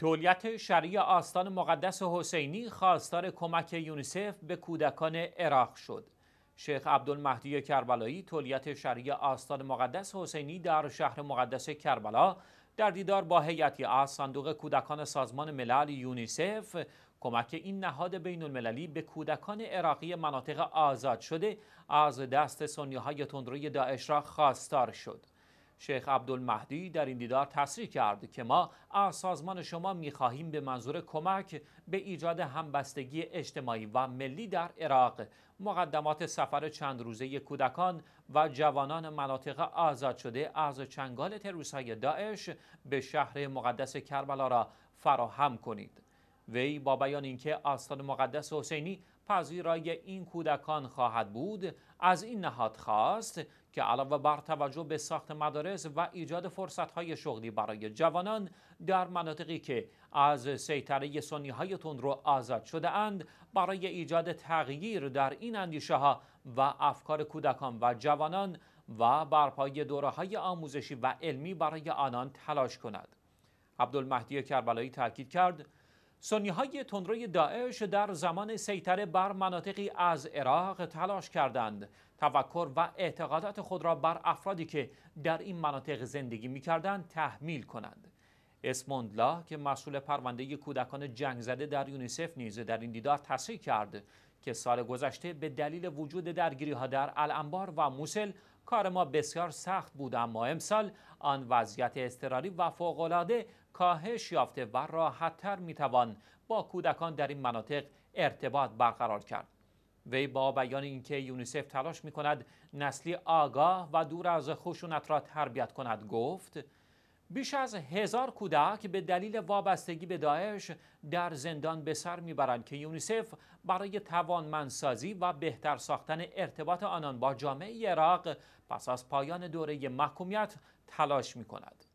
تولیت شریع آستان مقدس حسینی خواستار کمک یونیسف به کودکان عراق شد. شیخ عبدالمهدی کربلایی تولیت شریع آستان مقدس حسینی در شهر مقدس کربلا در دیدار با هیئتی از صندوق کودکان سازمان ملل یونیسف کمک این نهاد بین المللی به کودکان عراقی مناطق آزاد شده از دست سنیه های تندروی داعش را خواستار شد. شیخ عبدالمهدی در این دیدار تصریح کرد که ما از سازمان شما میخواهیم به منظور کمک به ایجاد همبستگی اجتماعی و ملی در عراق مقدمات سفر چند روزه کودکان و جوانان مناطق آزاد شده از چنگال تروسای داعش به شهر مقدس کربلا را فراهم کنید وی با بیان اینکه آستان مقدس حسینی پذیرای این کودکان خواهد بود از این نهاد خواست که علاوه بر توجه به ساخت مدارس و ایجاد فرصتهای شغلی برای جوانان در مناطقی که از سیطره سنیهای تند تندرو آزاد شده اند برای ایجاد تغییر در این اندیشه ها و افکار کودکان و جوانان و برپای دوره های آموزشی و علمی برای آنان تلاش کند عبدالمهدی کربلایی تاکید کرد سنی های تندروی داعش در زمان سیطره بر مناطقی از عراق تلاش کردند توکر و اعتقادات خود را بر افرادی که در این مناطق زندگی می کردند تحمیل کنند اسموندلا که مسئول پرونده کودکان جنگ زده در یونیسف نیز در این دیدار تصریح کرد که سال گذشته به دلیل وجود درگیری ها در الانبار و موسل کار ما بسیار سخت بود اما امسال آن وضعیت اضطراری و فوقالعاده کاهش یافته و راحتتر میتوان با کودکان در این مناطق ارتباط برقرار کرد وی با بیان اینکه یونیسف تلاش میکند نسلی آگاه و دور از خشونت را تربیت کند گفت بیش از هزار کودک به دلیل وابستگی به داعش در زندان به سر میبرند که یونیسف برای توانمندسازی و بهتر ساختن ارتباط آنان با جامعه عراق پس از پایان دوره محکومیت تلاش می کند.